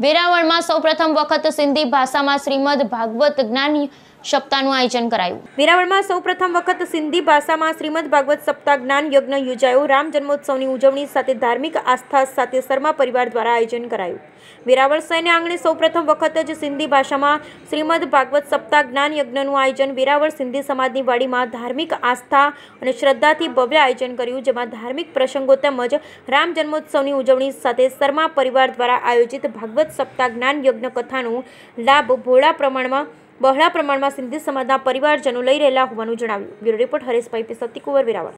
વેરાવળમાં સૌપ્રથમ વખત સિંધી ભાષામાં શ્રીમદ ભાગવત જ્ઞાન સપ્તાહનું આયોજન કરાયું વેરાવળમાં સૌપ્રથમ વખત સિંધી ભાષામાં શ્રીમદ ભાગવત સપ્તાહ જ્ઞાન યજ્ઞ યોજાયો રામ જન્મોત્સવની ઉજવણી સાથે ધાર્મિક આસ્થા સાથે શર્મા પરિવાર દ્વારા આયોજન કરાયું વેરાવળ શહેરને આંગણે સૌપ્રથમ વખત જ સિંધી ભાષામાં શ્રીમદ ભાગવત સપ્તાહ જ્ઞાન યજ્ઞનું આયોજન વેરાવળ સિંધી સમાજની વાડીમાં ધાર્મિક આસ્થા અને શ્રદ્ધાથી ભવ્ય આયોજન કર્યું જેમાં ધાર્મિક પ્રસંગો તેમજ રામ જન્મોત્સવની ઉજવણી સાથે શર્મા પરિવાર દ્વારા આયોજિત ભાગવત સપ્તાહ જ્ઞાન યજ્ઞ કથાનું લાભ ભોળા પ્રમાણમાં બહોળા પ્રમાણમાં સિંધી સમાજના પરિવારજનો લઈ રહેલા હોવાનું જણાવ્યું બ્યુરો રિપોર્ટ હરેશભાઈ સતી કુંવર વેરાવળ